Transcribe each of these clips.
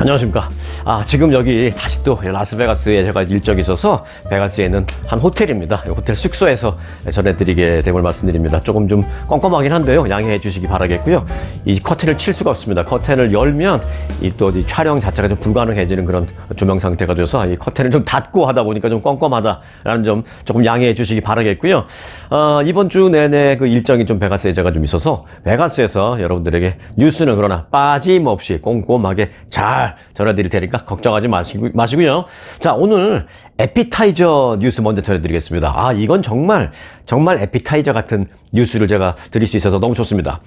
안녕하십니까 아 지금 여기 다시 또 라스베가스에 제가 일정이 있어서 베가스에 있는 한 호텔입니다 호텔 숙소에서 전해드리게 됨을 말씀드립니다 조금 좀 껌껌하긴 한데요 양해해 주시기 바라겠고요 이 커튼을 칠 수가 없습니다 커튼을 열면 이 또 이 촬영 자체가 좀 불가능해지는 그런 조명 상태가 돼서 이 커튼을 좀 닫고 하다 보니까 좀 껌껌하다라는 점 조금 양해해 주시기 바라겠고요 아, 이번 주 내내 그 일정이 좀 베가스에 제가 좀 있어서 베가스에서 여러분들에게 뉴스는 그러나 빠짐없이 꼼꼼하게 잘잘 전해드릴 테니까 걱정하지 마시고, 마시고요. 자, 오늘 에피타이저 뉴스 먼저 전해드리겠습니다. 아, 이건 정말, 정말 에피타이저 같은 뉴스를 제가 드릴 수 있어서 너무 좋습니다.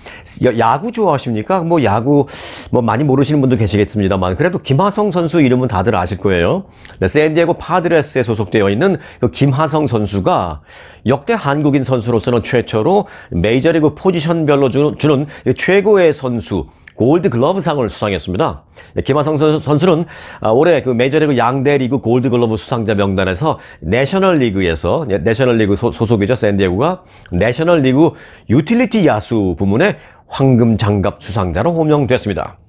야구 좋아하십니까? 뭐 야구, 뭐 많이 모르시는 분도 계시겠습니다만, 그래도 김하성 선수 이름은 다들 아실 거예요. 네, 샌디에고 파드레스에 소속되어 있는 그 김하성 선수가 역대 한국인 선수로서는 최초로 메이저리그 포지션별로 주는 최고의 선수, 골드 글러브상을 수상했습니다. 네, 김하성 선수는 아, 올해 그 메이저리그 양대 리그 골드 글러브 수상자 명단에서 내셔널 리그에서 네, 내셔널 리그 소속이죠 샌디에고가 내셔널 리그 유틸리티 야수 부문의 황금 장갑 수상자로 호명됐습니다.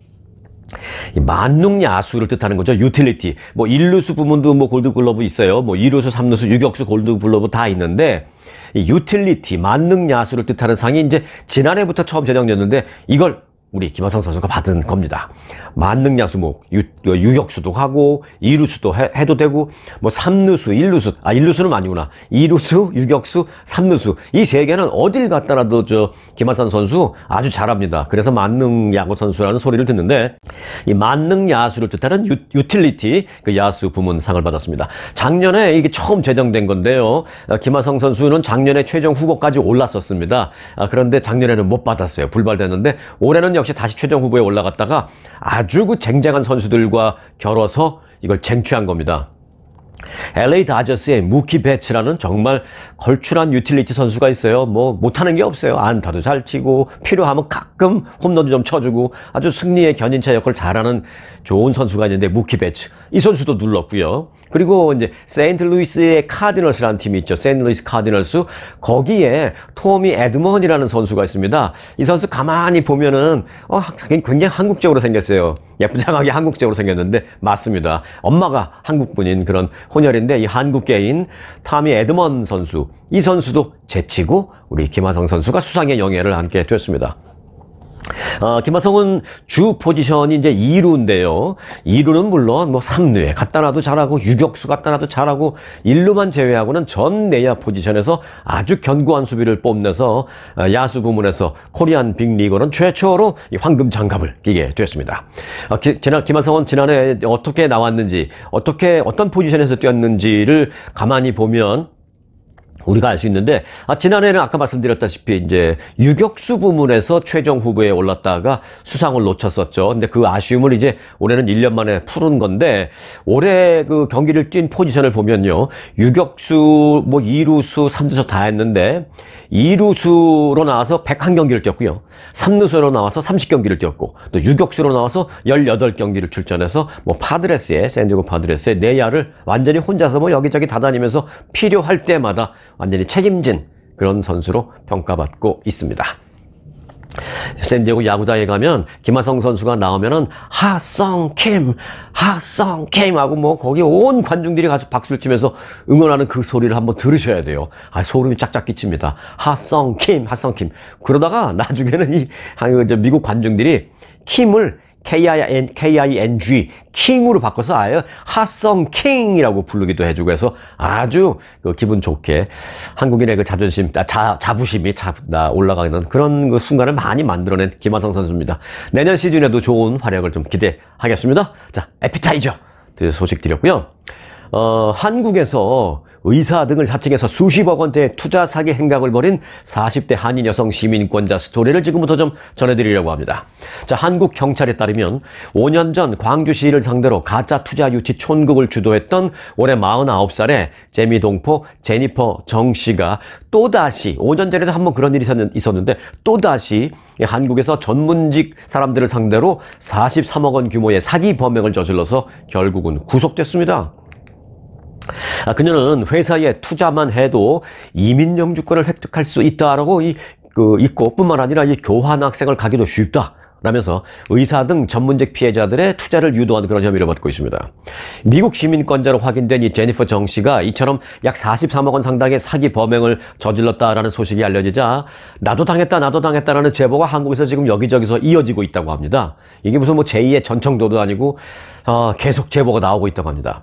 만능 야수를 뜻하는 거죠. 유틸리티. 뭐 1루수 부문도 뭐 골드 글러브 있어요. 뭐 2루수, 3루수, 유격수 골드 글러브 다 있는데 이 유틸리티, 만능 야수를 뜻하는 상이 이제 지난해부터 처음 제정됐는데 이걸 우리 김하성 선수가 받은 겁니다. 만능야수 목 유, 어, 격수도 하고 2루수도 해, 도 되고 뭐 3루수, 1루수 아 1루수는 아니구나. 2루수, 유격수, 3루수 이 세 개는 어딜 갔다라도 저 김하성 선수 아주 잘합니다. 그래서 만능야구 선수라는 소리를 듣는데 이 만능야수를 뜻하는 유, 유틸리티 그 야수 부문 상을 받았습니다. 작년에 이게 처음 제정된 건데요. 어, 김하성 선수는 작년에 최종 후보까지 올랐었습니다. 아, 그런데 작년에는 못 받았어요. 불발됐는데 올해는 역시 다시 최종 후보에 올라갔다가 아주 그 쟁쟁한 선수들과 겨뤄서 이걸 쟁취한 겁니다. LA 다저스의 무키 배츠라는 정말 걸출한 유틸리티 선수가 있어요. 뭐 못하는 게 없어요. 안타도 잘 치고 필요하면 가끔 홈런도 좀 쳐주고 아주 승리의 견인차 역할을 잘하는 좋은 선수가 있는데 무키 배츠이 선수도 눌렀고요. 그리고 이제 세인트루이스의 카디널스라는 팀이 있죠. 세인트루이스 카디널스 거기에 토미 에드먼이라는 선수가 있습니다. 이 선수 가만히 보면은 어, 굉장히 한국적으로 생겼어요. 예쁘장하게 한국적으로 생겼는데 맞습니다. 엄마가 한국분인 그런 혼혈인데 이 한국계인 타미 에드먼 선수 이 선수도 제치고 우리 김하성 선수가 수상의 영예를 안게 됐습니다. 어, 김하성은 주 포지션이 이제 2루인데요. 2루는 물론 뭐 3루에 갔다라도 잘하고 유격수 갔다라도 잘하고 1루만 제외하고는 전 내야 포지션에서 아주 견고한 수비를 뽐내서 아, 야수 부문에서 코리안 빅리그는 최초로 황금 장갑을 끼게 됐습니다. 아, 기, 지난 김하성은 지난해 어떻게 나왔는지 어떻게 어떤 포지션에서 뛰었는지를 가만히 보면 우리가 알 수 있는데 아, 지난해는 아까 말씀드렸다시피 이제 유격수 부문에서 최종 후보에 올랐다가 수상을 놓쳤었죠. 근데 그 아쉬움을 이제 올해는 1년 만에 푸른 건데 올해 그 경기를 뛴 포지션을 보면요. 유격수 뭐 2루수, 3루수 다 했는데 2루수로 나와서 101경기를 뛰었고요. 3루수로 나와서 30경기를 뛰었고 또 유격수로 나와서 18경기를 출전해서 뭐파드레스에 샌디고 파드레스에 내야를 네 완전히 혼자서 뭐 여기저기 다다니면서 필요할 때마다 완전히 책임진 그런 선수로 평가받고 있습니다. 샌디에 야구장에 가면 김하성 선수가 나오면은 하성킴, 하성킴 하고 뭐 거기 온 관중들이 가서 박수를 치면서 응원하는 그 소리를 한번 들으셔야 돼요. 아, 소름이 짝짝 끼칩니다. 하성킴, 하성킴. 그러다가 나중에는 이 아, 그 미국 관중들이 킴을 K-I-N, K-I-N-G, 킹으로 바꿔서 아예 핫썸 킹이라고 부르기도 해주고 해서 아주 그 기분 좋게 한국인의 그 자존심, 아, 자, 자부심이 자, 올라가는 그런 그 순간을 많이 만들어낸 김하성 선수입니다. 내년 시즌에도 좋은 활약을 좀 기대하겠습니다. 자, 에피타이저 소식 드렸고요. 어, 한국에서 의사 등을 사칭해서 수십억 원대의 투자 사기 행각을 벌인 40대 한인 여성 시민권자 스토리를 지금부터 좀 전해드리려고 합니다. 자, 한국 경찰에 따르면 5년 전 광주시를 상대로 가짜 투자 유치 촌극을 주도했던 올해 49살의 재미동포 제니퍼 정 씨가 또다시 5년 전에도 한 번 그런 일이 있었는데 또다시 한국에서 전문직 사람들을 상대로 43억 원 규모의 사기 범행을 저질러서 결국은 구속됐습니다. 아, 그녀는 회사에 투자만 해도 이민 영주권을 획득할 수 있다라고 이, 그, 있고 뿐만 아니라 이 교환 학생을 가기도 쉽다. 라면서 의사 등 전문직 피해자들의 투자를 유도한 그런 혐의를 받고 있습니다. 미국 시민권자로 확인된 이 제니퍼 정 씨가 이처럼 약 43억 원 상당의 사기 범행을 저질렀다라는 소식이 알려지자 나도 당했다 나도 당했다라는 제보가 한국에서 지금 여기저기서 이어지고 있다고 합니다. 이게 무슨 뭐 제2의 전청도도 아니고 어, 계속 제보가 나오고 있다고 합니다.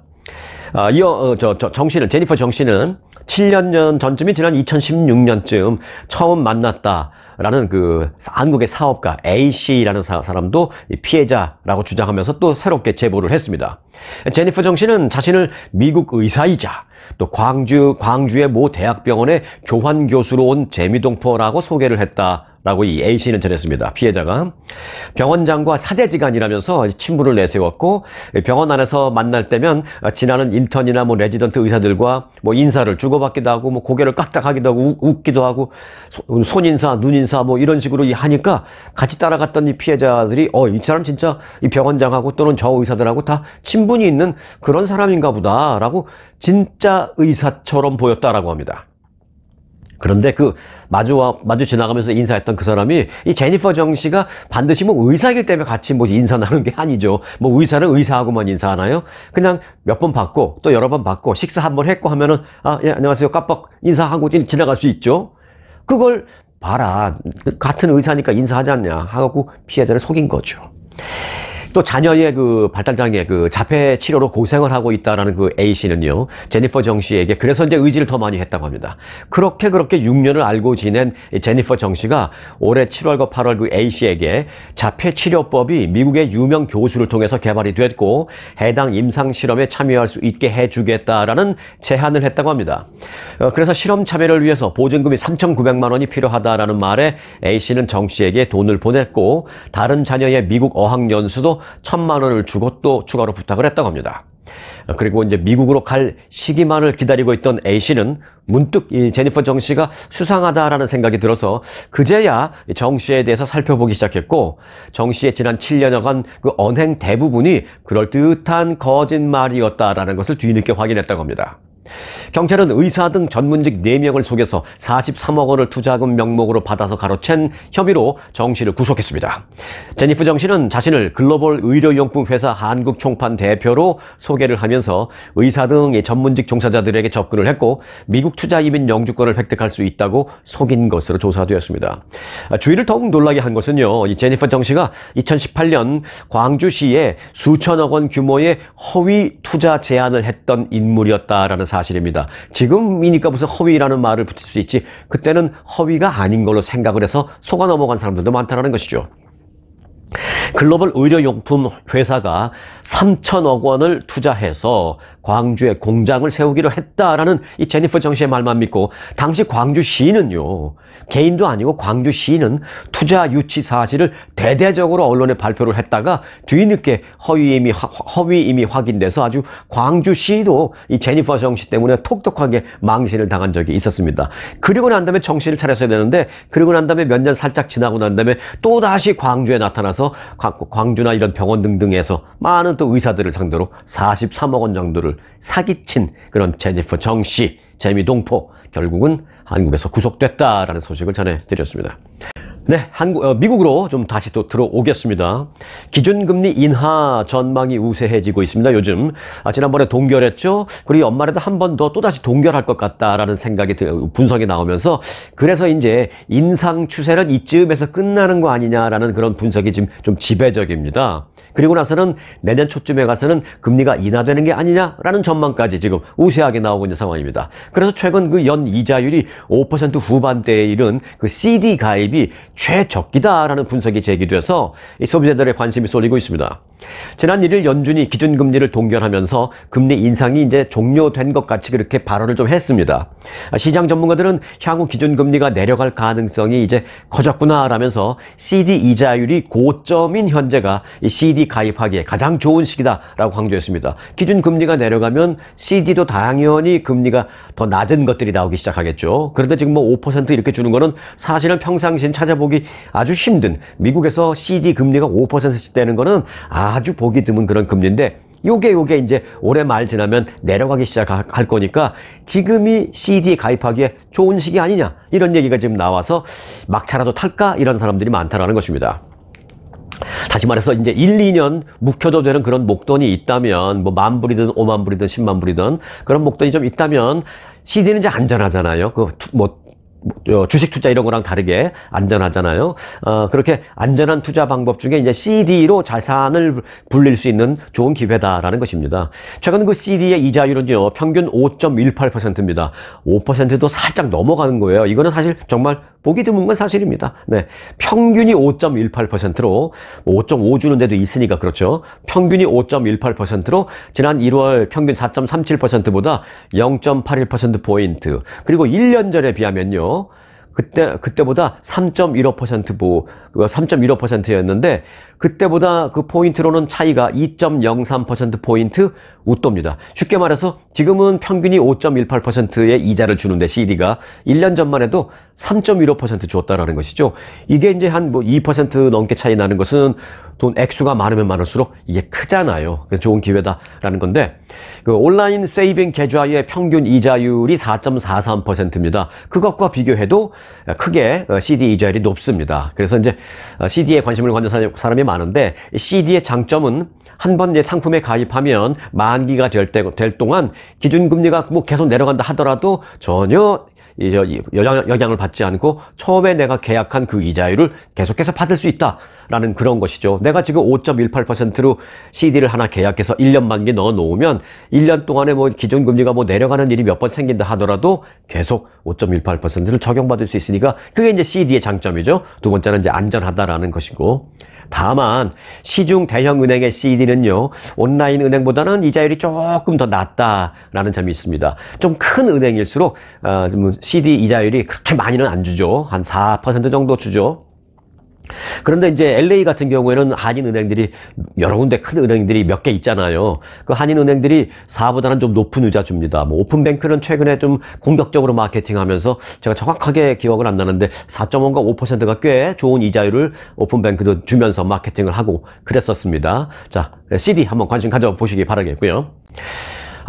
어, 이어 어, 저, 저 정씨는 제니퍼 정씨는 7년 전쯤이 지난 2016년쯤 처음 만났다. 라는 그 한국의 사업가 A씨라는 사람도 피해자라고 주장하면서 또 새롭게 제보를 했습니다. 제니퍼 정 씨는 자신을 미국 의사이자 또 광주, 광주의 모 대학병원의 교환 교수로 온 재미동포라고 소개를 했다. 라고 이 A씨는 전했습니다. 피해자가. 병원장과 사제지간이라면서 친분을 내세웠고 병원 안에서 만날 때면 지나는 인턴이나 뭐 레지던트 의사들과 뭐 인사를 주고받기도 하고 뭐 고개를 깍딱하기도 하고 웃기도 하고 손인사, 눈인사 뭐 이런 식으로 하니까 같이 따라갔던 이 피해자들이 어, 이 사람 진짜 이 병원장하고 또는 저 의사들하고 다 친분이 있는 그런 사람인가 보다라고 진짜 의사처럼 보였다라고 합니다. 그런데 그 마주와 마주 지나가면서 인사했던 그 사람이 이 제니퍼 정 씨가 반드시 뭐 의사이기 때문에 같이 뭐 인사하는 게 아니죠. 뭐 의사는 의사하고만 인사하나요? 그냥 몇 번 받고 또 여러 번 받고 식사 한 번 했고 하면은 아, 예, 안녕하세요. 깜빡 인사하고 지나갈 수 있죠. 그걸 봐라. 같은 의사니까 인사하지 않냐. 하고 피해자를 속인 거죠. 또 자녀의 그 발달장애 그 자폐 치료로 고생을 하고 있다라는 그 A 씨는요 제니퍼 정 씨에게 그래서 이제 의지를 더 많이 했다고 합니다. 그렇게 그렇게 6년을 알고 지낸 제니퍼 정 씨가 올해 7월과 8월 그 A 씨에게 자폐 치료법이 미국의 유명 교수를 통해서 개발이 됐고 해당 임상 실험에 참여할 수 있게 해주겠다라는 제안을 했다고 합니다. 어, 그래서 실험 참여를 위해서 보증금이 3,900만 원이 필요하다라는 말에 A 씨는 정 씨에게 돈을 보냈고 다른 자녀의 미국 어학연수도 천만 원을 주고 또 추가로 부탁을 했던 겁니다. 그리고 이제 미국으로 갈 시기만을 기다리고 있던 A 씨는 문득 이 제니퍼 정 씨가 수상하다라는 생각이 들어서 그제야 정 씨에 대해서 살펴보기 시작했고 정 씨의 지난 7년여간 그 언행 대부분이 그럴듯한 거짓말이었다라는 것을 뒤늦게 확인했던 겁니다. 경찰은 의사 등 전문직 4명을 속여서 43억 원을 투자금 명목으로 받아서 가로챈 혐의로 정 씨를 구속했습니다. 제니프 정 씨는 자신을 글로벌 의료용품 회사 한국 총판 대표로 소개를 하면서 의사 등의 전문직 종사자들에게 접근을 했고 미국 투자 이민 영주권을 획득할 수 있다고 속인 것으로 조사되었습니다. 주의를 더욱 놀라게 한 것은요. 이 제니퍼 정 씨가 2018년 광주시에 수천억 원 규모의 허위 투자 제안을 했던 인물이었다라는 사실 사실입니다. 지금이니까 무슨 허위라는 말을 붙일 수 있지 그때는 허위가 아닌 걸로 생각을 해서 속아 넘어간 사람들도 많다는 것이죠. 글로벌 의료용품 회사가 3천억 원을 투자해서 광주에 공장을 세우기로 했다라는 이 제니퍼 정씨의 말만 믿고 당시 광주 시인은요 개인도 아니고 광주 시인은 투자 유치 사실을 대대적으로 언론에 발표를 했다가 뒤늦게 허위 이미 허위 이미 확인돼서 아주 광주 시도 이 제니퍼 정 씨 때문에 톡톡하게 망신을 당한 적이 있었습니다. 그리고 난 다음에 정신을 차렸어야 되는데 그리고 난 다음에 몇 년 살짝 지나고 난 다음에 또 다시 광주에 나타나서 광주나 이런 병원 등등에서 많은 또 의사들을 상대로 43억 원 정도를 정를 사기친 그런 제니퍼 정씨, 제미동포 결국은 한국에서 구속됐다라는 소식을 전해드렸습니다. 네, 한국, 어, 미국으로 좀 다시 또 들어오겠습니다. 기준금리 인하 전망이 우세해지고 있습니다, 요즘. 아, 지난번에 동결했죠? 그리고 연말에도 한 번 더 또다시 동결할 것 같다라는 생각이, 분석이 나오면서, 그래서 이제 인상 추세는 이쯤에서 끝나는 거 아니냐라는 그런 분석이 지금 좀 지배적입니다. 그리고 나서는 내년 초쯤에 가서는 금리가 인하되는 게 아니냐라는 전망까지 지금 우세하게 나오고 있는 상황입니다. 그래서 최근 그 연 이자율이 5% 후반대에 이른 그 CD 가입이 최적기다라는 분석이 제기돼서 소비자들의 관심이 쏠리고 있습니다. 지난 1일 연준이 기준금리를 동결하면서 금리 인상이 이제 종료된 것 같이 그렇게 발언을 좀 했습니다. 시장 전문가들은 향후 기준금리가 내려갈 가능성이 이제 커졌구나라면서 CD 이자율이 고점인 현재가 CD 가입하기에 가장 좋은 시기다라고 강조했습니다. 기준금리가 내려가면 CD도 당연히 금리가 더 낮은 것들이 나오기 시작하겠죠. 그런데 지금 뭐 5% 이렇게 주는 거는 사실은 평상시엔 찾아보기 아주 힘든 미국에서 CD 금리가 5%씩 되는 거는 아주 보기 드문 그런 금리인데 요게 요게 이제 올해 말 지나면 내려가기 시작할 거니까 지금이 CD 가입하기에 좋은 시기 아니냐 이런 얘기가 지금 나와서 막차라도 탈까 이런 사람들이 많다라는 것입니다. 다시 말해서 이제 1, 2년 묵혀도 되는 그런 목돈이 있다면 뭐 만 불이든 5만 불이든 10만 불이든 그런 목돈이 좀 있다면 CD는 이제 안전하잖아요. 그뭐 어, 주식 투자 이런 거랑 다르게 안전하잖아요. 어, 그렇게 안전한 투자 방법 중에 이제 CD로 자산을 불릴 수 있는 좋은 기회다라는 것입니다. 최근 그 CD의 이자율은요, 평균 5.18%입니다. 5%도 살짝 넘어가는 거예요. 이거는 사실 정말 보기 드문 건 사실입니다. 네. 평균이 5.18%로 5.5 주는 데도 있으니까 그렇죠. 평균이 5.18%로 지난 1월 평균 4.37%보다 0.81% 포인트. 그리고 1년 전에 비하면요. 그때 그때보다 3.15%보 3.15%였는데 그때보다 그 포인트로는 차이가 2.03%포인트 웃돕니다. 쉽게 말해서 지금은 평균이 5.18%의 이자를 주는데 CD가 1년 전만 해도 3.15% 주었다라는 것이죠. 이게 이제 한 뭐2% 넘게 차이 나는 것은 돈 액수가 많으면 많을수록 이게 크잖아요. 그래서 좋은 기회다라는 건데 그 온라인 세이빙 계좌의 평균 이자율이 4.43%입니다. 그것과 비교해도 크게 어, CD 이자율이 높습니다. 그래서 이제 어, CD에 관심을 가는 사람이 많은데 CD의 장점은 한번 이제 상품에 가입하면 만기가 될, 때, 될 동안 기준금리가 뭐 계속 내려간다 하더라도 전혀 영향을 받지 않고 처음에 내가 계약한 그 이자율을 계속해서 받을 수 있다라는 그런 것이죠. 내가 지금 5.18%로 CD를 하나 계약해서 1년 만기 넣어 놓으면 1년 동안에 뭐 기준 금리가 뭐 내려가는 일이 몇 번 생긴다 하더라도 계속 5.18%를 적용받을 수 있으니까 그게 이제 CD의 장점이죠. 두 번째는 이제 안전하다라는 것이고 다만 시중 대형 은행의 CD는요 온라인 은행보다는 이자율이 조금 더 낮다라는 점이 있습니다. 좀 큰 은행일수록 어, CD 이자율이 그렇게 많이는 안 주죠. 한 4% 정도 주죠. 그런데 이제 LA 같은 경우에는 한인은행들이 여러 군데 큰 은행들이 몇 개 있잖아요. 그 한인은행들이 4보다는 좀 높은 의자 줍니다. 뭐 오픈뱅크는 최근에 좀 공격적으로 마케팅하면서 제가 정확하게 기억은 안 나는데 4.5과 5%가 꽤 좋은 이자율을 오픈뱅크도 주면서 마케팅을 하고 그랬었습니다. 자, 네, CD 한번 관심 가져보시기 바라겠고요.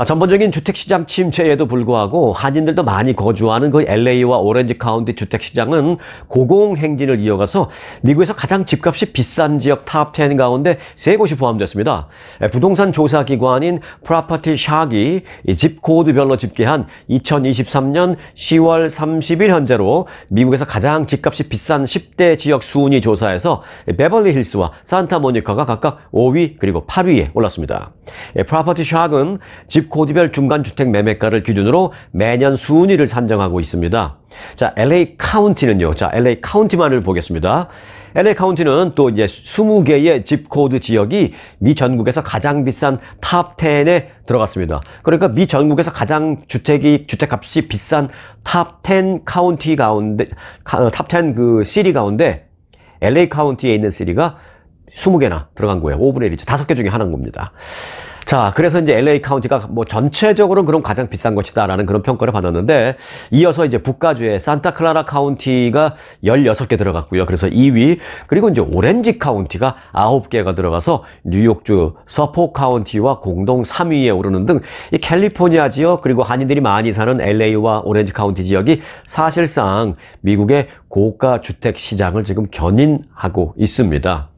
아, 전반적인 주택시장 침체에도 불구하고 한인들도 많이 거주하는 그 LA와 오렌지 카운티 주택시장은 고공행진을 이어가서 미국에서 가장 집값이 비싼 지역 탑10 가운데 세 곳이 포함됐습니다. 예, 부동산 조사기관인 프라퍼티 샥이 집코드별로 집계한 2023년 10월 30일 현재로 미국에서 가장 집값이 비싼 10대 지역 순위 조사에서 베벌리 힐스와 산타모니카가 각각 5위 그리고 8위에 올랐습니다. 예, 프라퍼티 샥은 집 고디별 중간주택 매매가를 기준으로 매년 순위를 산정하고 있습니다. 자, LA 카운티는요. 자, LA 카운티만을 보겠습니다. LA 카운티는 또 이제 20개의 집코드 지역이 미 전국에서 가장 비싼 탑 10에 들어갔습니다. 그러니까 미 전국에서 가장 주택이 주택값이 비싼 탑 10 카운티 가운데 어, 탑 10 그 시리 가운데 LA 카운티에 있는 시리가 20개나 들어간 거예요. 5분의 1이죠. 5개 중에 하나인 겁니다. 자, 그래서 이제 LA 카운티가 뭐 전체적으로는 그럼 가장 비싼 것이다라는 그런 평가를 받았는데 이어서 이제 북가주의 산타클라라 카운티가 16개 들어갔고요. 그래서 2위. 그리고 이제 오렌지 카운티가 9개가 들어가서 뉴욕주 서포 카운티와 공동 3위에 오르는 등 이 캘리포니아 지역 그리고 한인들이 많이 사는 LA와 오렌지 카운티 지역이 사실상 미국의 고가 주택 시장을 지금 견인하고 있습니다.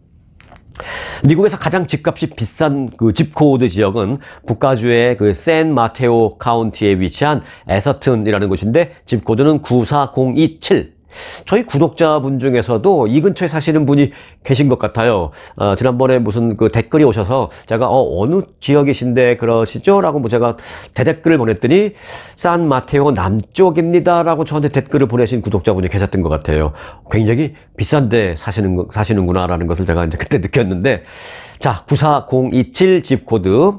미국에서 가장 집값이 비싼 그 집코드 지역은 북가주의 그샌 마테오 카운티에 위치한 에서튼이라는 곳인데 집코드는 94027 저희 구독자분 중에서도 이 근처에 사시는 분이 계신 것 같아요. 어, 지난번에 무슨 그 댓글이 오셔서 제가 어, 느 지역이신데 그러시죠? 라고 뭐 제가 대댓글을 보냈더니 산 마테오 남쪽입니다. 라고 저한테 댓글을 보내신 구독자분이 계셨던 것 같아요. 굉장히 비싼데 사시는, 사시는구나 라는 것을 제가 이제 그때 느꼈는데 자, 94027 집코드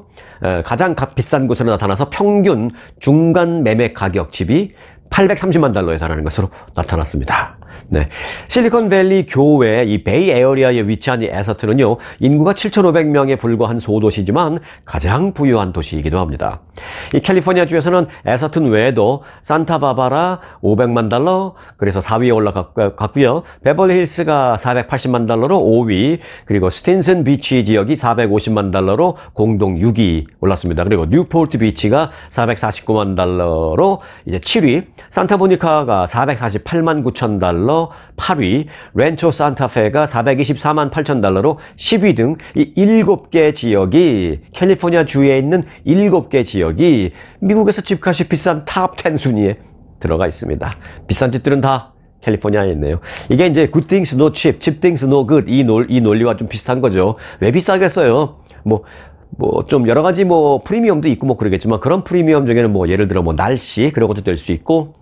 가장 값 비싼 곳으로 나타나서 평균 중간 매매 가격 집이 830만 달러에 달하는 것으로 나타났습니다. 네. 실리콘밸리 교외 이 베이 에어리아에 위치한 이 애서트는요. 인구가 7,500명에 불과한 소도시지만 가장 부유한 도시이기도 합니다. 이 캘리포니아 주에서는 애서튼 외에도 산타바바라 500만 달러 그래서 4위에 올라갔고요. 베벌리힐스가 480만 달러로 5위 그리고 스틴슨 비치 지역이 450만 달러로 공동 6위 올랐습니다. 그리고 뉴포트 비치가 449만 달러로 이제 7위 산타보니카가 448만 9천 달러 달러, 8위, 렌초 산타페가 424만 8천 달러로 10위 등이 7개 지역이 캘리포니아 주에 있는 7개 지역이 미국에서 집값이 비싼 탑 10 순위에 들어가 있습니다. 비싼 집들은 다 캘리포니아에 있네요. 이게 이제 good things no cheap, cheap things no good 이, 논, 이 논리와 좀 비슷한 거죠. 왜 비싸겠어요? 뭐 뭐 좀 여러 가지 뭐 프리미엄도 있고 뭐 그러겠지만 그런 프리미엄 중에는 뭐 예를 들어 뭐 날씨 그런 것도 될 수 있고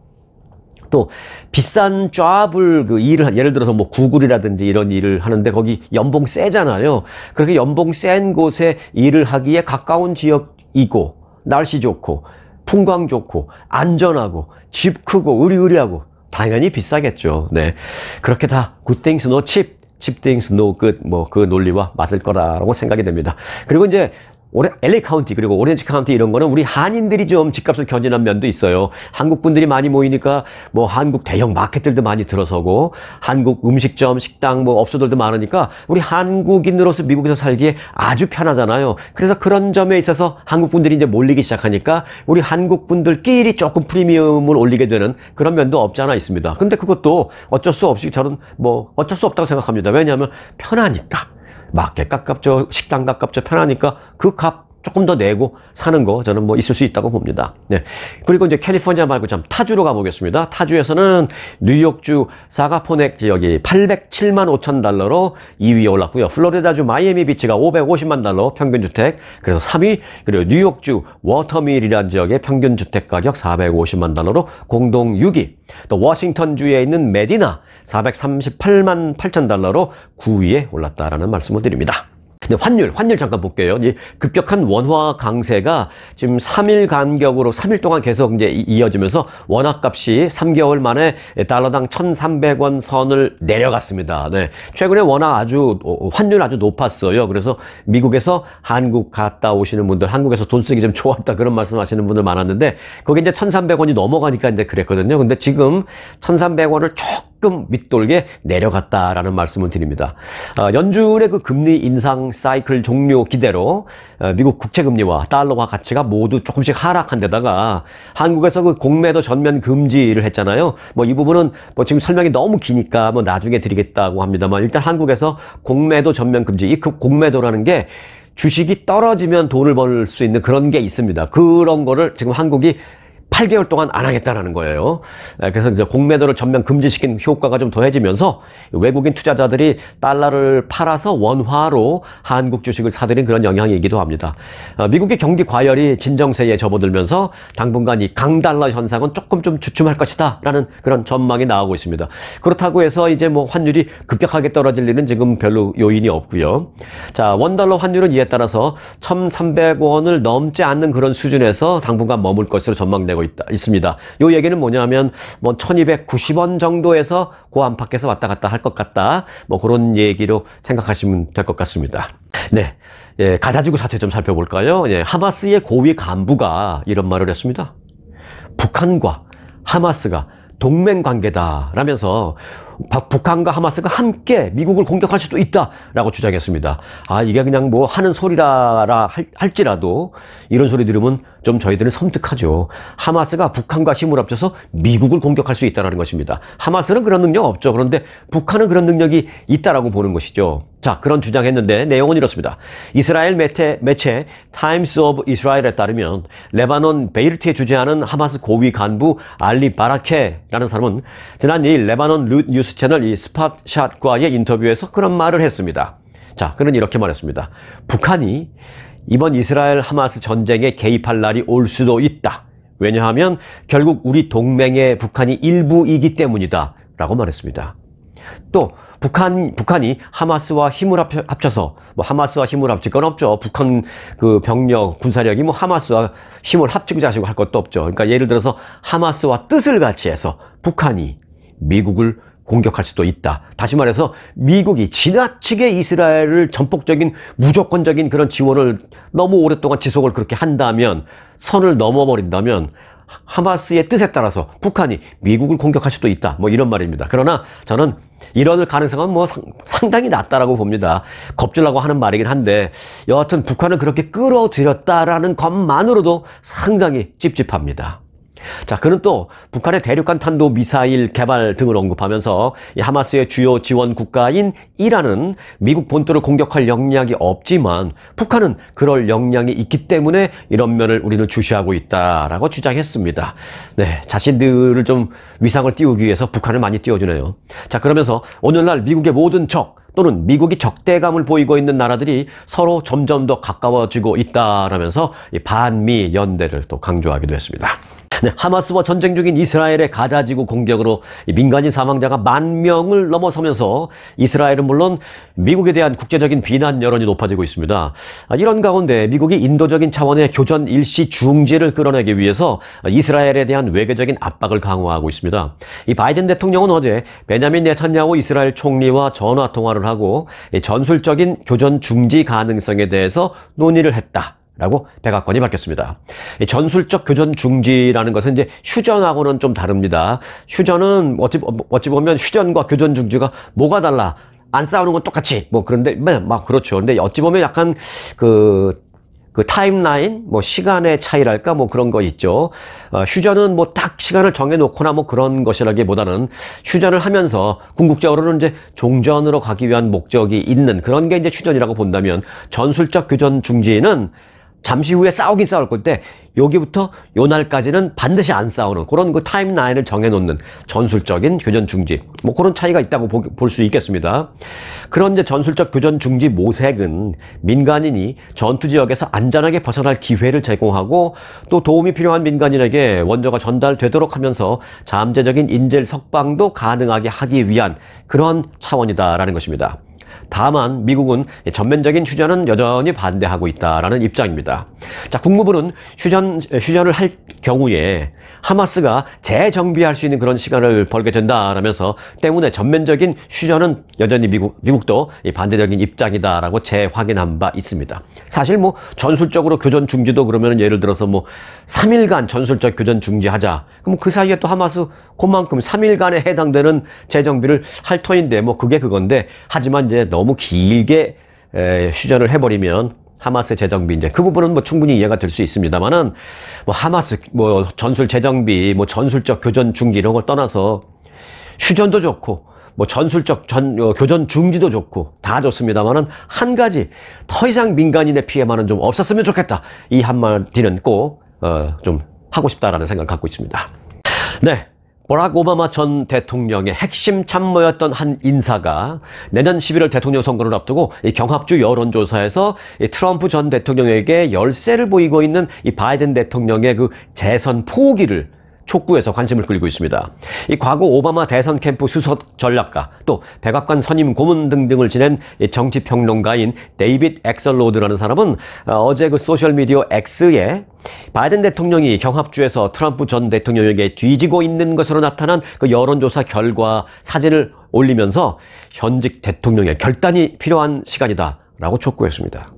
또 비싼 좌불 그 일을 예를 들어서 뭐 구글이라든지 이런 일을 하는데 거기 연봉 세잖아요. 그렇게 연봉 센 곳에 일을 하기에 가까운 지역이고 날씨 좋고 풍광 좋고 안전하고 집 크고 으리으리하고 당연히 비싸겠죠. 네. 그렇게 다 굿땡스 노칩 칩띵스 노끝 뭐 그 논리와 맞을 거라라고 생각이 됩니다. 그리고 이제 오레, LA 카운티 그리고 오렌지 카운티 이런 거는 우리 한인들이 좀 집값을 견인한 면도 있어요. 한국 분들이 많이 모이니까 뭐 한국 대형 마켓들도 많이 들어서고 한국 음식점, 식당, 뭐 업소들도 많으니까 우리 한국인으로서 미국에서 살기에 아주 편하잖아요. 그래서 그런 점에 있어서 한국 분들이 이제 몰리기 시작하니까 우리 한국 분들끼리 조금 프리미엄을 올리게 되는 그런 면도 없지 않아 있습니다. 근데 그것도 어쩔 수 없이 저는 뭐 어쩔 수 없다고 생각합니다. 왜냐하면 편하니까. 마켓 가깝죠 식당 가깝죠 편하니까 그값 조금 더 내고 사는 거 저는 뭐 있을 수 있다고 봅니다. 네. 그리고 이제 캘리포니아 말고 참 타주로 가보겠습니다. 타주에서는 뉴욕주 사가포넥 지역이 807만 5천 달러로 2위에 올랐고요. 플로리다주 마이애미 비치가 550만 달러 평균 주택 그래서 3위 그리고 뉴욕주 워터밀이라는 지역의 평균 주택 가격 450만 달러로 공동 6위. 또 워싱턴주에 있는 메디나 438만 8천 달러로 9위에 올랐다라는 말씀을 드립니다. 근 환율, 환율 잠깐 볼게요. 이 급격한 원화 강세가 지금 3일 간격으로 3일 동안 계속 이제 이어지면서 원화 값이 3개월 만에 달러당 1,300원 선을 내려갔습니다. 네. 최근에 원화 아주, 어, 어, 환율 아주 높았어요. 그래서 미국에서 한국 갔다 오시는 분들, 한국에서 돈 쓰기 좀 좋았다 그런 말씀 하시는 분들 많았는데, 거기 이제 1,300원이 넘어가니까 이제 그랬거든요. 근데 지금 1,300원을 쭉 조금 밑돌게 내려갔다라는 말씀을 드립니다. 어, 연준의 그 금리 인상 사이클 종료 기대로 어, 미국 국채금리와 달러화 가치가 모두 조금씩 하락한 데다가 한국에서 그 공매도 전면 금지를 했잖아요. 뭐 이 부분은 뭐 지금 설명이 너무 기니까 뭐 나중에 드리겠다고 합니다만 일단 한국에서 공매도 전면 금지, 이그 공매도라는 게 주식이 떨어지면 돈을 벌 수 있는 그런 게 있습니다. 그런 거를 지금 한국이 8개월 동안 안 하겠다라는 거예요. 예, 그래서 이제 공매도를 전면 금지시킨 효과가 좀 더해지면서 외국인 투자자들이 달러를 팔아서 원화로 한국 주식을 사들인 그런 영향이기도 합니다. 어, 미국의 경기 과열이 진정세에 접어들면서 당분간 이 강달러 현상은 조금 좀 주춤할 것이다 라는 그런 전망이 나오고 있습니다. 그렇다고 해서 이제 뭐 환율이 급격하게 떨어질 일은 지금 별로 요인이 없고요. 자, 원달러 환율은 이에 따라서 1,300원을 넘지 않는 그런 수준에서 당분간 머물 것으로 전망되고 있다, 있습니다. 이 얘기는 뭐냐면 뭐 1290원 정도에서 고그 안팎에서 왔다 갔다 할 것 같다. 뭐 그런 얘기로 생각하시면 될 것 같습니다. 네. 예, 가자지구 사태 좀 살펴볼까요? 예, 하마스의 고위 간부가 이런 말을 했습니다. 북한과 하마스가 동맹 관계다 라면서 북한과 하마스가 함께 미국을 공격할 수도 있다라고 주장했습니다. 아 이게 그냥 뭐 하는 소리라 할지라도 이런 소리 들으면 좀 저희들은 섬뜩하죠. 하마스가 북한과 힘을 합쳐서 미국을 공격할 수 있다는 것입니다. 하마스는 그런 능력 없죠. 그런데 북한은 그런 능력이 있다라고 보는 것이죠. 자, 그런 주장했는데 내용은 이렇습니다. 이스라엘 매체, 매체 타임스 오브 이스라엘에 따르면 레바논 베이르트에 주재하는 하마스 고위 간부 알리 바라케라는 사람은 지난 2일 레바논 뉴스 채널 이 스팟샷과의 인터뷰에서 그런 말을 했습니다. 자, 그는 이렇게 말했습니다. 북한이 이번 이스라엘 하마스 전쟁에 개입할 날이 올 수도 있다. 왜냐하면 결국 우리 동맹의 북한이 일부이기 때문이다. 라고 말했습니다. 또 북한 북한이 하마스와 힘을 합쳐, 서뭐 하마스와 힘을 합칠 건 없죠. 북한 그 병력 군사력이 뭐 하마스와 힘을 합치고 자시고 할 것도 없죠. 그러니까 예를 들어서 하마스와 뜻을 같이 해서 북한이 미국을 공격할 수도 있다. 다시 말해서 미국이 지나치게 이스라엘을 전폭적인 무조건적인 그런 지원을 너무 오랫동안 지속을 그렇게 한다면 선을 넘어버린다면 하마스의 뜻에 따라서 북한이 미국을 공격할 수도 있다. 뭐 이런 말입니다. 그러나 저는 이런 가능성은 뭐 상당히 낮다라고 봅니다. 겁질라고 하는 말이긴 한데 여하튼 북한을 그렇게 끌어들였다라는 것만으로도 상당히 찝찝합니다. 자, 그는 또 북한의 대륙간 탄도 미사일 개발 등을 언급하면서 하마스의 주요 지원 국가인 이란은 미국 본토를 공격할 역량이 없지만 북한은 그럴 역량이 있기 때문에 이런 면을 우리는 주시하고 있다라고 주장했습니다. 네, 자신들을 좀 위상을 띄우기 위해서 북한을 많이 띄워주네요. 자, 그러면서 오늘날 미국의 모든 적 또는 미국이 적대감을 보이고 있는 나라들이 서로 점점 더 가까워지고 있다라면서 반미 연대를 또 강조하기도 했습니다. 네, 하마스와 전쟁 중인 이스라엘의 가자지구 공격으로 민간인 사망자가 만 명을 넘어서면서 이스라엘은 물론 미국에 대한 국제적인 비난 여론이 높아지고 있습니다. 아, 이런 가운데 미국이 인도적인 차원의 교전 일시 중지를 끌어내기 위해서 이스라엘에 대한 외교적인 압박을 강화하고 있습니다. 이 바이든 대통령은 어제 베냐민 네탄야후 이스라엘 총리와 전화 통화를 하고 전술적인 교전 중지 가능성에 대해서 논의를 했다. 라고 백악관이 밝혔습니다. 전술적 교전 중지라는 것은 이제 휴전하고는 좀 다릅니다. 휴전은 어찌, 어찌 보면 휴전과 교전 중지가 뭐가 달라? 안 싸우는 건 똑같이. 뭐 그런데 네, 막 그렇죠. 근데 어찌 보면 약간 그그 그 타임라인, 뭐 시간의 차이랄까 뭐 그런 거 있죠. 어, 휴전은 뭐 딱 시간을 정해놓거나 뭐 그런 것이라기보다는 휴전을 하면서 궁극적으로는 이제 종전으로 가기 위한 목적이 있는 그런 게 이제 휴전이라고 본다면 전술적 교전 중지는 잠시 후에 싸우긴 싸울 건데 여기부터 요날까지는 반드시 안 싸우는 그런 그 타임라인을 정해놓는 전술적인 교전 중지 뭐 그런 차이가 있다고 볼 수 있겠습니다. 그런 이제 전술적 교전 중지 모색은 민간인이 전투 지역에서 안전하게 벗어날 기회를 제공하고 또 도움이 필요한 민간인에게 원조가 전달되도록 하면서 잠재적인 인질 석방도 가능하게 하기 위한 그런 차원이다라는 것입니다. 다만 미국은 전면적인 휴전은 여전히 반대하고 있다라는 입장입니다. 자, 국무부는 휴전 휴전을 할 경우에 하마스가 재정비할 수 있는 그런 시간을 벌게 된다라면서 때문에 전면적인 휴전은 여전히 미국 미국도 반대적인 입장이다라고 재확인한 바 있습니다. 사실 뭐 전술적으로 교전 중지도 그러면 예를 들어서 뭐 3일간 전술적 교전 중지하자. 그럼 그 사이에 또 하마스 그만큼 3일간에 해당되는 재정비를 할 터인데 뭐 그게 그건데 하지만 이제 너 너무 길게 에, 휴전을 해버리면 하마스 재정비 이제 그 부분은 뭐 충분히 이해가 될 수 있습니다만은 뭐 하마스 뭐 전술 재정비 뭐 전술적 교전 중지 이런 걸 떠나서 휴전도 좋고 뭐 전술적 전, 어, 교전 중지도 좋고 다 좋습니다만은 한 가지 더 이상 민간인의 피해만은 좀 없었으면 좋겠다 이 한마디는 꼭좀 어, 하고 싶다라는 생각 을 갖고 있습니다. 네. 버락 오바마 전 대통령의 핵심 참모였던 한 인사가 내년 11월 대통령 선거를 앞두고 이 경합주 여론조사에서 이 트럼프 전 대통령에게 열세를 보이고 있는 이 바이든 대통령의 그 재선 포기를 촉구해서 관심을 끌고 있습니다. 이 과거 오바마 대선 캠프 수석 전략가 또 백악관 선임 고문 등등을 지낸 이 정치평론가인 데이빗 엑셀로드라는 사람은 어, 어제 그 소셜미디어 X에 바이든 대통령이 경합주에서 트럼프 전 대통령에게 뒤지고 있는 것으로 나타난 그 여론조사 결과 사진을 올리면서 현직 대통령의 결단이 필요한 시간이다 라고 촉구했습니다.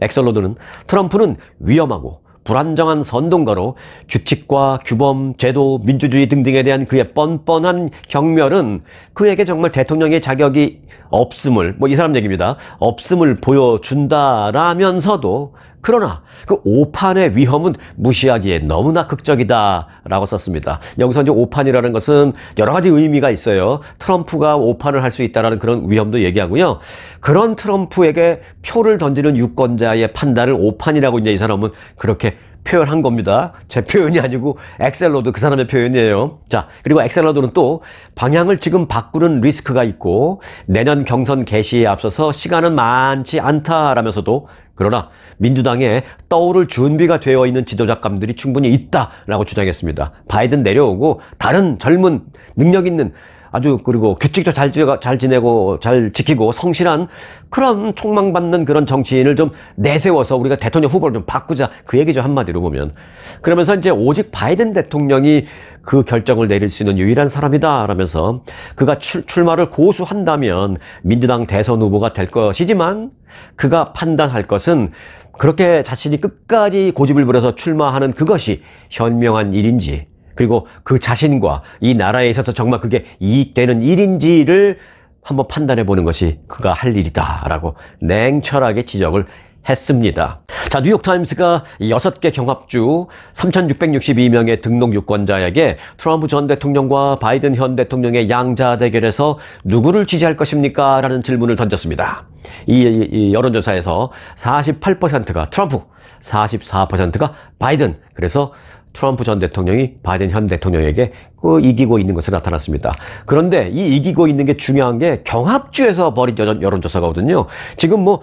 엑셀로드는 트럼프는 위험하고 불안정한 선동가로 규칙과 규범, 제도, 민주주의 등등에 대한 그의 뻔뻔한 경멸은 그에게 정말 대통령의 자격이 없음을, 뭐 이 사람 얘기입니다. 없음을 보여준다라면서도 그러나 그 오판의 위험은 무시하기에 너무나 극적이다라고 썼습니다. 여기서 이제 오판이라는 것은 여러 가지 의미가 있어요. 트럼프가 오판을 할 수있다는 그런 위험도 얘기하고요. 그런 트럼프에게 표를 던지는 유권자의 판단을 오판이라고 이제 이 사람은 그렇게 표현한 겁니다. 제 표현이 아니고 엑셀로드 그 사람의 표현이에요. 자, 그리고 엑셀로드는 또 방향을 지금 바꾸는 리스크가 있고 내년 경선 개시에 앞서서 시간은 많지 않다라면서도 그러나 민주당에 떠오를 준비가 되어 있는 지도자감들이 충분히 있다라고 주장했습니다. 바이든 내려오고 다른 젊은 능력 있는 아주 그리고 규칙도 잘, 잘 지내고 잘 지키고 성실한 그런 촉망받는 그런 정치인을 좀 내세워서 우리가 대통령 후보를 좀 바꾸자 그 얘기죠 한마디로 보면 그러면서 이제 오직 바이든 대통령이 그 결정을 내릴 수 있는 유일한 사람이다 라면서 그가 출, 출마를 고수한다면 민주당 대선 후보가 될 것이지만 그가 판단할 것은 그렇게 자신이 끝까지 고집을 부려서 출마하는 그것이 현명한 일인지 그리고 그 자신과 이 나라에 있어서 정말 그게 이익되는 일인지를 한번 판단해 보는 것이 그가 할 일이다라고 냉철하게 지적을 했습니다. 자, 뉴욕타임스가 6개 경합주 3,662명의 등록 유권자에게 트럼프 전 대통령과 바이든 현 대통령의 양자 대결에서 누구를 지지할 것입니까? 라는 질문을 던졌습니다. 이, 이, 이 여론조사에서 48%가 트럼프, 44%가 바이든, 그래서 트럼프 전 대통령이 바이든 현 대통령에게 그 이기고 있는 것을 나타났습니다. 그런데 이 이기고 있는 게 중요한 게 경합주에서 벌인 여론조사거든요. 지금 뭐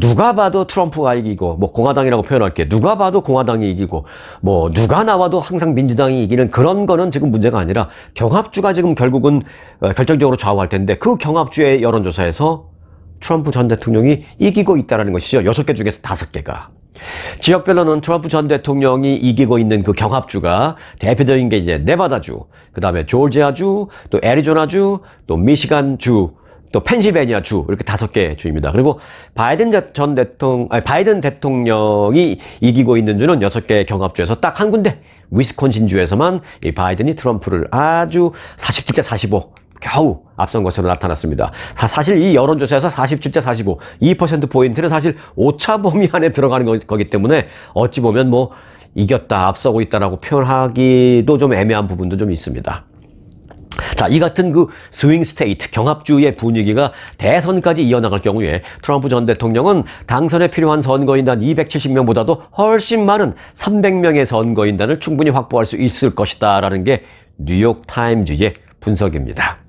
누가 봐도 트럼프가 이기고 뭐 공화당이라고 표현할게 누가 봐도 공화당이 이기고 뭐 누가 나와도 항상 민주당이 이기는 그런 거는 지금 문제가 아니라 경합주가 지금 결국은 어, 결정적으로 좌우할 텐데 그 경합주의 여론조사에서 트럼프 전 대통령이 이기고 있다는 것이죠. 여섯 개 중에서 다섯 개가. 지역별로는 트럼프 전 대통령이 이기고 있는 그 경합주가 대표적인 게 이제 네바다주, 그 다음에 조지아주, 또 애리조나주, 또 미시간주, 또 펜실베니아 주 이렇게 다섯 개 주입니다. 그리고 바이든 전 대통령 아니 바이든 대통령이 이기고 있는 주는 여섯 개 경합주에서 딱 한 군데 위스콘신 주에서만 이 바이든이 트럼프를 아주 47대 45 겨우 앞선 것으로 나타났습니다. 사실 이 여론조사에서 47대 45, 2%포인트는 사실 오차 범위 안에 들어가는 거, 기 때문에 어찌 보면 뭐 이겼다, 앞서고 있다라고 표현하기도 좀 애매한 부분도 좀 있습니다. 자, 이 같은 그 스윙 스테이트, 경합주의 분위기가 대선까지 이어나갈 경우에 트럼프 전 대통령은 당선에 필요한 선거인단 270명보다도 훨씬 많은 300명의 선거인단을 충분히 확보할 수 있을 것이다라는 게 뉴욕타임즈의 분석입니다.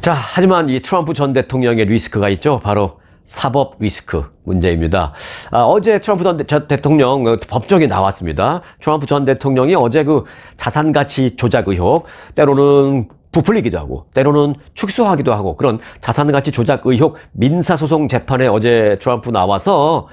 자, 하지만 이 트럼프 전 대통령의 리스크가 있죠. 바로 사법 리스크 문제입니다. 아, 어제 트럼프 전 대통령 그 법정에 나왔습니다. 트럼프 전 대통령이 어제 그 자산 가치 조작 의혹, 때로는 부풀리기도 하고 때로는 축소하기도 하고 그런 자산가치 조작 의혹 민사소송 재판에 어제 트럼프 나와서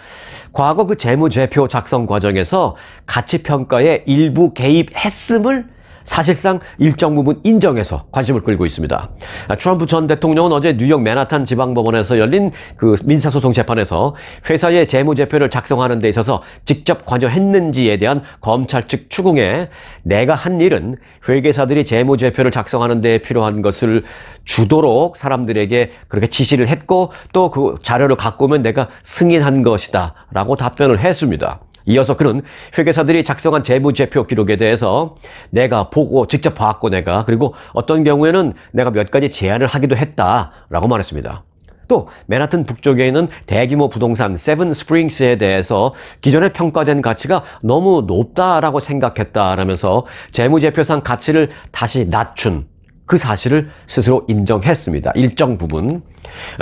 과거 그 재무제표 작성 과정에서 가치평가에 일부 개입했음을 사실상 일정 부분 인정해서 관심을 끌고 있습니다. 아, 트럼프 전 대통령은 어제 뉴욕 맨하탄 지방법원에서 열린 그 민사소송 재판에서 회사의 재무제표를 작성하는 데 있어서 직접 관여했는지에 대한 검찰 측 추궁에 내가 한 일은 회계사들이 재무제표를 작성하는 데 필요한 것을 주도록 사람들에게 그렇게 지시를 했고 또 그 자료를 갖고 오면 내가 승인한 것이다 라고 답변을 했습니다. 이어서 그는 회계사들이 작성한 재무제표 기록에 대해서 내가 보고 직접 봤고 내가 그리고 어떤 경우에는 내가 몇 가지 제안을 하기도 했다라고 말했습니다. 또 맨하튼 북쪽에 있는 대규모 부동산 세븐 스프링스에 대해서 기존에 평가된 가치가 너무 높다라고 생각했다라면서 재무제표상 가치를 다시 낮춘 그 사실을 스스로 인정했습니다. 일정 부분.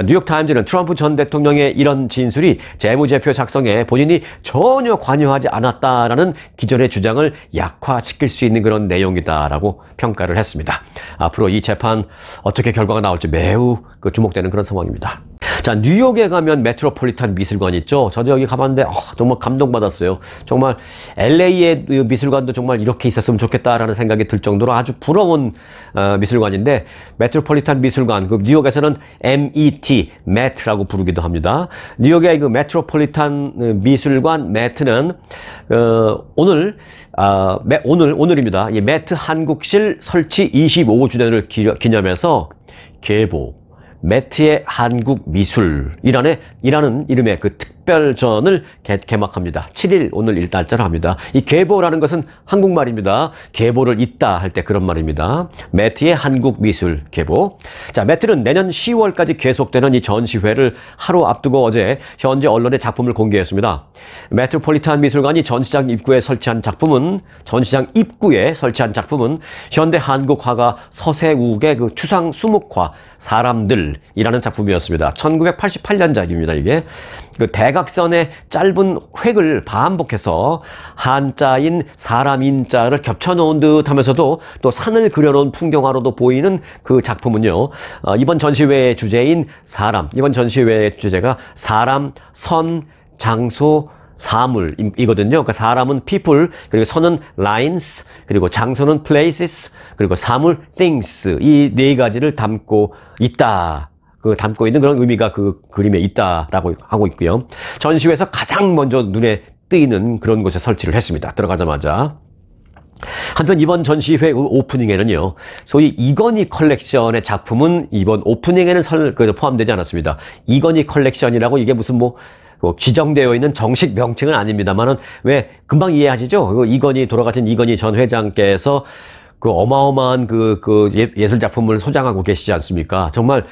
뉴욕타임즈는 트럼프 전 대통령의 이런 진술이 재무제표 작성에 본인이 전혀 관여하지 않았다라는 기존의 주장을 약화시킬 수 있는 그런 내용이다라고 평가를 했습니다. 앞으로 이 재판 어떻게 결과가 나올지 매우 그 주목되는 그런 상황입니다. 자, 뉴욕에 가면 메트로폴리탄 미술관 있죠? 저도 여기 가봤는데 어, 정말 감동받았어요. 정말 LA의 그 미술관도 정말 이렇게 있었으면 좋겠다라는 생각이 들 정도로 아주 부러운 어, 미술관인데 메트로폴리탄 미술관, 그 뉴욕에서는 MET, MET라고 부르기도 합니다. 뉴욕의 그 메트로폴리탄 어, 미술관 MET는 어, 오늘 어, 매, 오늘 오늘입니다. 이 MET 한국실 설치 25주년을 기, 기념해서 개보 매트의 한국 미술이라는, 이 이름의 그 특, 특별전을 개, 개막합니다. 7일 오늘 일달자로 합니다. 이 계보라는 것은 한국말입니다. 계보를 있다할 때 그런 말입니다. 매트의 한국미술 계보. 자, 매트는 내년 10월까지 계속되는 이 전시회를 하루 앞두고 어제 현재 언론에 작품을 공개했습니다. 메트로폴리탄 미술관이 전시장 입구에 설치한 작품은 전시장 입구에 설치한 작품은 현대 한국 화가 서세욱의 그 추상 수목화 사람들이라는 작품이었습니다. 1988년작입니다. 이게 그 대각선의 짧은 획을 반복해서 한자인 사람인자를 겹쳐놓은 듯 하면서도 또 산을 그려놓은 풍경화로도 보이는 그 작품은요. 어, 이번 전시회의 주제인 사람, 이번 전시회의 주제가 사람, 선, 장소, 사물이거든요. 그러니까 사람은 people, 그리고 선은 lines, 그리고 장소는 places, 그리고 사물 things 이 네 가지를 담고 있다. 그 담고 있는 그런 의미가 그 그림에 있다라고 하고 있고요. 전시회에서 가장 먼저 눈에 뜨이는 그런 곳에 설치를 했습니다. 들어가자마자. 한편 이번 전시회 오프닝에는요, 소위 이건희 컬렉션의 작품은 이번 오프닝에는 설, 그, 포함되지 않았습니다. 이건희 컬렉션이라고 이게 무슨 뭐, 지정되어 뭐 있는 정식 명칭은 아닙니다만은 왜 금방 이해하시죠? 그 이건희 돌아가신 이건희 전 회장께서 그 어마어마한 그, 그 예, 예술 작품을 소장하고 계시지 않습니까? 정말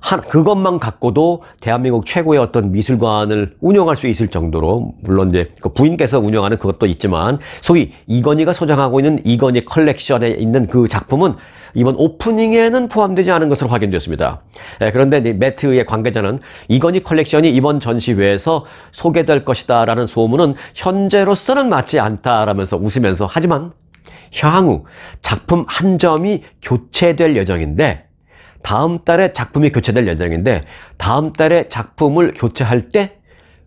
한 그것만 갖고도 대한민국 최고의 어떤 미술관을 운영할 수 있을 정도로 물론 이제 그 부인께서 운영하는 그것도 있지만 소위 이건희가 소장하고 있는 이건희 컬렉션에 있는 그 작품은 이번 오프닝에는 포함되지 않은 것으로 확인되었습니다. 예, 그런데 이제 매트의 관계자는 이건희 컬렉션이 이번 전시회에서 소개될 것이다라는 소문은 현재로서는 맞지 않다라면서 웃으면서 하지만 향후 작품 한 점이 교체될 예정인데 다음 달에 작품이 교체될 예정인데 다음 달에 작품을 교체할 때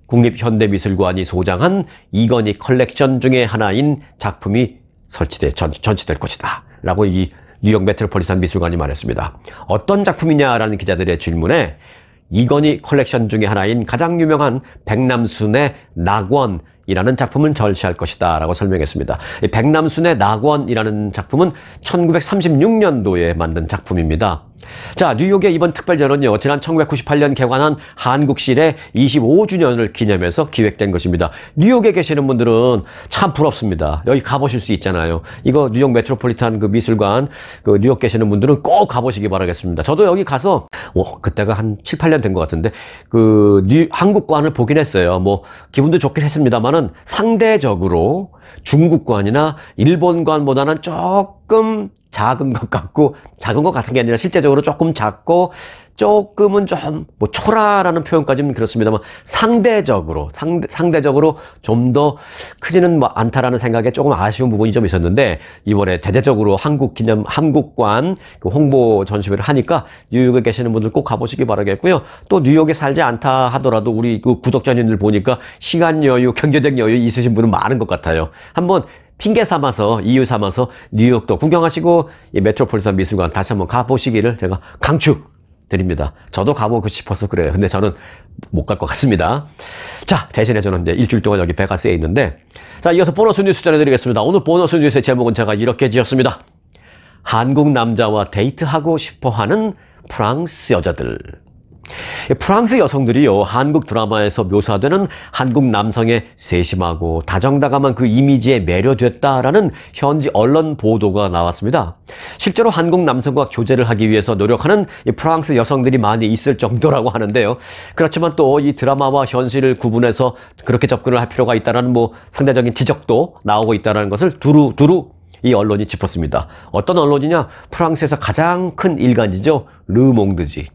국립현대미술관이 소장한 이건희 컬렉션 중에 하나인 작품이 설치돼 전, 전시될 것이다 라고 이 뉴욕 메트로폴리탄 미술관이 말했습니다 어떤 작품이냐라는 기자들의 질문에 이건희 컬렉션 중에 하나인 가장 유명한 백남순의 낙원 이라는 작품을 절시할 것이다 라고 설명했습니다 백남순의 낙원이라는 작품은 1936년도에 만든 작품입니다 자, 뉴욕의 이번 특별전은요 지난 1998년 개관한 한국실의 25주년을 기념해서 기획된 것입니다. 뉴욕에 계시는 분들은 참 부럽습니다. 여기 가보실 수 있잖아요. 이거 뉴욕 메트로폴리탄 그 미술관, 그 뉴욕 계시는 분들은 꼭 가보시기 바라겠습니다. 저도 여기 가서, 오, 어, 그때가 한 7, 8년 된 것 같은데, 그, 뉴, 한국관을 보긴 했어요. 뭐, 기분도 좋긴 했습니다만은 상대적으로 중국권이나 일본권보다는 조금 작은 것 같고 작은 것 같은 게 아니라 실제적으로 조금 작고 조금은 좀 뭐 초라라는 표현까지는 그렇습니다만 상대적으로 상대, 상대적으로 좀 더 크지는 뭐 않다라는 생각에 조금 아쉬운 부분이 좀 있었는데 이번에 대대적으로 한국 기념 한국관 그 홍보 전시회를 하니까 뉴욕에 계시는 분들 꼭 가보시기 바라겠고요. 또 뉴욕에 살지 않다 하더라도 우리 그 구독자님들 보니까 시간 여유, 경제적 여유 있으신 분은 많은 것 같아요. 한번 핑계 삼아서 이유 삼아서 뉴욕도 구경하시고 이 메트로폴리탄 미술관 다시 한번 가보시기를 제가 강추 드립니다. 저도 가보고 싶어서 그래요. 근데 저는 못 갈 것 같습니다. 자, 대신에 저는 이제 일주일 동안 여기 베가스에 있는데, 자, 이어서 보너스 뉴스 전해드리겠습니다. 오늘 보너스 뉴스의 제목은 제가 이렇게 지었습니다. 한국 남자와 데이트하고 싶어 하는 프랑스 여자들. 예, 프랑스 여성들이요, 한국 드라마에서 묘사되는 한국 남성의 세심하고 다정다감한 그 이미지에 매료됐다라는 현지 언론 보도가 나왔습니다. 실제로 한국 남성과 교제를 하기 위해서 노력하는 프랑스 여성들이 많이 있을 정도라고 하는데요. 그렇지만 또 이 드라마와 현실을 구분해서 그렇게 접근을 할 필요가 있다는 뭐 상대적인 지적도 나오고 있다는 것을 두루, 두루 이 언론이 짚었습니다. 어떤 언론이냐? 프랑스에서 가장 큰 일간지죠. 르몽드지.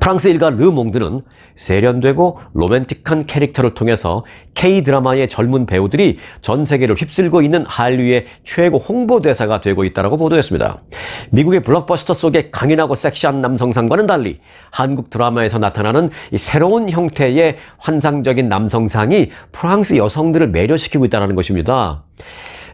프랑스 일가 르 몽드는 세련되고 로맨틱한 캐릭터를 통해서 K-드라마의 젊은 배우들이 전 세계를 휩쓸고 있는 한류의 최고 홍보대사가 되고 있다고 보도했습니다. 미국의 블록버스터 속의 강인하고 섹시한 남성상과는 달리 한국 드라마에서 나타나는 새로운 형태의 환상적인 남성상이 프랑스 여성들을 매료시키고 있다는 것입니다.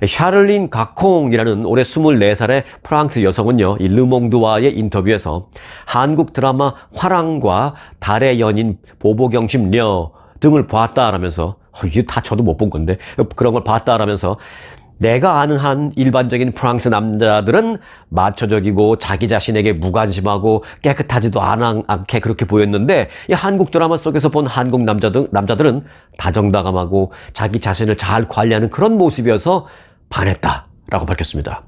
샤를린 가콩이라는 올해 24살의 프랑스 여성은요, 이 르몽드와의 인터뷰에서 한국 드라마 화랑과 달의 연인 보보경심녀 등을 봤다라면서 어, 이게 다 저도 못 본 건데 그런 걸 봤다라면서 내가 아는 한 일반적인 프랑스 남자들은 마초적이고 자기 자신에게 무관심하고 깨끗하지도 않게 그렇게 보였는데 이 한국 드라마 속에서 본 한국 남자들, 남자들은 다정다감하고 자기 자신을 잘 관리하는 그런 모습이어서 반했다. 라고 밝혔습니다.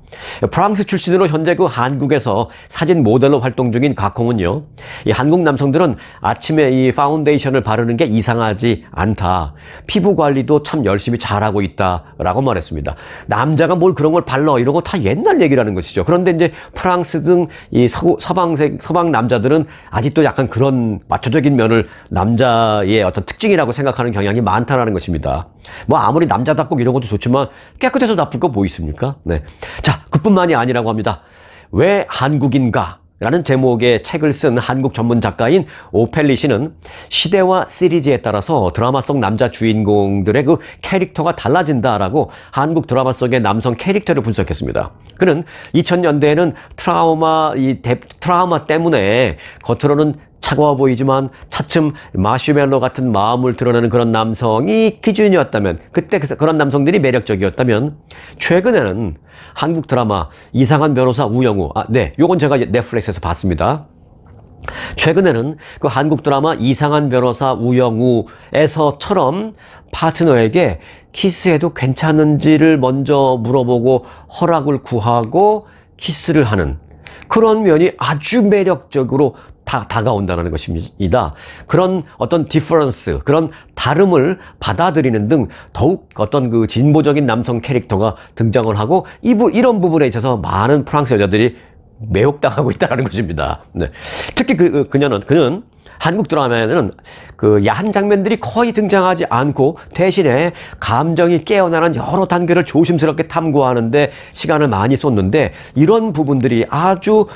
프랑스 출신으로 현재 그 한국에서 사진 모델로 활동 중인 가콩은요이 한국 남성들은 아침에 이 파운데이션을 바르는 게 이상하지 않다. 피부 관리도 참 열심히 잘하고 있다. 라고 말했습니다. 남자가 뭘 그런 걸 발라. 이런 거 다 옛날 얘기라는 것이죠. 그런데 이제 프랑스 등 이 서방색, 서방 남자들은 아직도 약간 그런 마초적인 면을 남자의 어떤 특징이라고 생각하는 경향이 많다라는 것입니다. 뭐 아무리 남자답고 이런 것도 좋지만 깨끗해서 나쁠 거뭐 있습니까? 아닙니까? 네. 자, 그뿐만이 아니라고 합니다. 왜 한국인가? 라는 제목의 책을 쓴 한국 전문 작가인 오펠리 씨는 시대와 시리즈에 따라서 드라마 속 남자 주인공들의 그 캐릭터가 달라진다라고 한국 드라마 속의 남성 캐릭터를 분석했습니다. 그는 2000년대에는 트라우마, 이 데, 트라우마 때문에 겉으로는 차가워 보이지만 차츰 마슈멜로 같은 마음을 드러내는 그런 남성이 기준이었다면 그때 그 그런 남성들이 매력적이었다면 최근에는 한국 드라마 이상한 변호사 우영우 아 네 요건 제가 넷플릭스에서 봤습니다 최근에는 그 한국 드라마 이상한 변호사 우영우에서처럼 파트너에게 키스해도 괜찮은지를 먼저 물어보고 허락을 구하고 키스를 하는 그런 면이 아주 매력적으로 다, 다가온다는 것입니다. 그런 어떤 디퍼런스, 그런 다름을 받아들이는 등 더욱 어떤 그 진보적인 남성 캐릭터가 등장을 하고 이 부, 이런 부분에 있어서 많은 프랑스 여자들이 매혹당하고 있다는 것입니다. 네. 특히 그, 그, 그녀는, 그는 한국 드라마에는 그 야한 장면들이 거의 등장하지 않고 대신에 감정이 깨어나는 여러 단계를 조심스럽게 탐구하는데 시간을 많이 썼는데 이런 부분들이 아주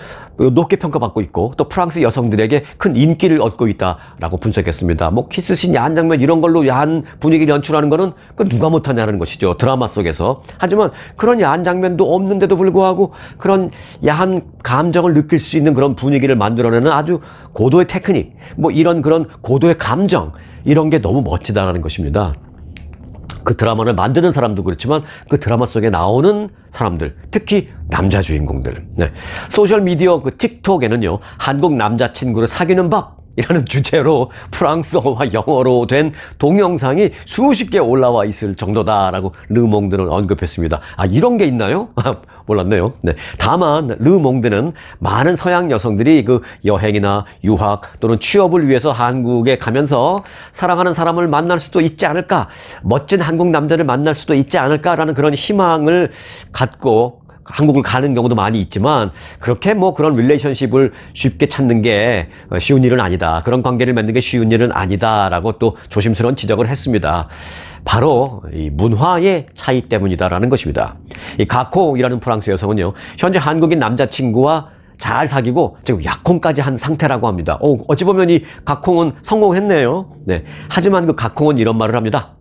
어, 높게 평가받고 있고 또 프랑스 여성들에게 큰 인기를 얻고 있다라고 분석했습니다. 뭐 키스신 야한 장면 이런 걸로 야한 분위기를 연출하는 거는 그 누가 못하냐는 것이죠. 드라마 속에서. 하지만 그런 야한 장면도 없는데도 불구하고 그런 야한 감정을 느낄 수 있는 그런 분위기를 만들어내는 아주 고도의 테크닉, 뭐 이런 그런 고도의 감정 이런 게 너무 멋지다라는 것입니다. 그 드라마를 만드는 사람도 그렇지만 그 드라마 속에 나오는 사람들 특히 남자 주인공들 네. 소셜미디어 그 틱톡에는요 한국 남자친구를 사귀는 법 이라는 주제로 프랑스어와 영어로 된 동영상이 수십 개 올라와 있을 정도다라고 르몽드는 언급했습니다. 아, 이런 게 있나요? 몰랐네요. 네. 다만 르몽드는 많은 서양 여성들이 그 여행이나 유학 또는 취업을 위해서 한국에 가면서 사랑하는 사람을 만날 수도 있지 않을까, 멋진 한국 남자를 만날 수도 있지 않을까라는 그런 희망을 갖고 한국을 가는 경우도 많이 있지만 그렇게 뭐 그런 릴레이션십을 쉽게 찾는 게 어, 쉬운 일은 아니다. 그런 관계를 맺는 게 쉬운 일은 아니다라고 또 조심스러운 지적을 했습니다. 바로 이 문화의 차이 때문이다라는 것입니다. 이 가코이라는 프랑스 여성은요. 현재 한국인 남자친구와 잘 사귀고 지금 약혼까지 한 상태라고 합니다. 오, 어찌 보면 이 가콩은 성공했네요. 네. 하지만 그 가콩은 이런 말을 합니다.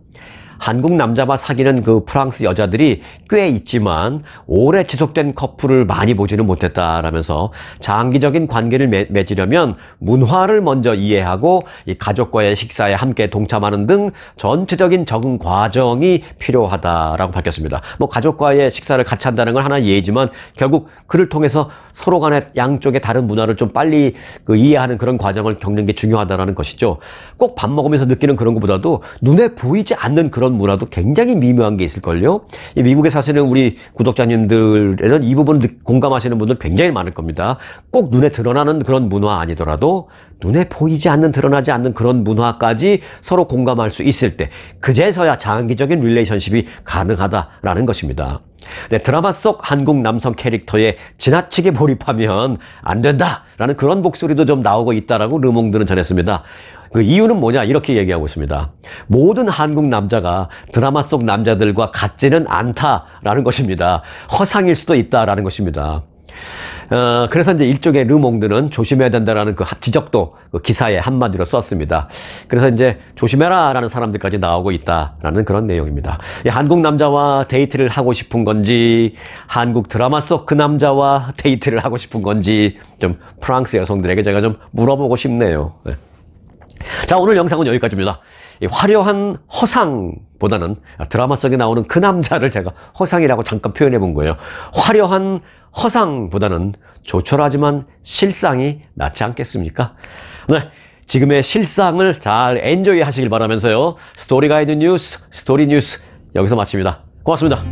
한국 남자와 사귀는 그 프랑스 여자들이 꽤 있지만 오래 지속된 커플을 많이 보지는 못했다라면서 장기적인 관계를 맺으려면 문화를 먼저 이해하고 이 가족과의 식사에 함께 동참하는 등 전체적인 적응 과정이 필요하다라고 밝혔습니다. 뭐 가족과의 식사를 같이 한다는 건 하나의 예지만 결국 그를 통해서 서로 간의 양쪽의 다른 문화를 좀 빨리 그 이해하는 그런 과정을 겪는 게 중요하다라는 것이죠. 꼭 밥 먹으면서 느끼는 그런 것보다도 눈에 보이지 않는 그런 그런 문화도 굉장히 미묘한 게 있을걸요? 미국에 사시는 우리 구독자님들에는 이 부분 공감하시는 분들 굉장히 많을 겁니다. 꼭 눈에 드러나는 그런 문화 아니더라도 눈에 보이지 않는 드러나지 않는 그런 문화까지 서로 공감할 수 있을 때 그제서야 장기적인 릴레이션십이 가능하다라는 것입니다. 네, 드라마 속 한국 남성 캐릭터에 지나치게 몰입하면 안 된다라는 그런 목소리도 좀 나오고 있다라고 르몽드는 전했습니다. 그 이유는 뭐냐 이렇게 얘기하고 있습니다. 모든 한국 남자가 드라마 속 남자들과 같지는 않다라는 것입니다. 허상일 수도 있다라는 것입니다. 어, 그래서 이제 일종의 르몽드는 조심해야 된다라는 그 지적도 그 기사에 한마디로 썼습니다. 그래서 이제 조심해라라는 사람들까지 나오고 있다라는 그런 내용입니다. 한국 남자와 데이트를 하고 싶은 건지, 한국 드라마 속 그 남자와 데이트를 하고 싶은 건지, 좀 프랑스 여성들에게 제가 좀 물어보고 싶네요. 네. 자 오늘 영상은 여기까지입니다 이 화려한 허상보다는 드라마 속에 나오는 그 남자를 제가 허상이라고 잠깐 표현해 본 거예요 화려한 허상보다는 조촐하지만 실상이 낫지 않겠습니까? 네, 지금의 실상을 잘 엔조이 하시길 바라면서요 스토리 가이드 뉴스, 스토리 뉴스 여기서 마칩니다 고맙습니다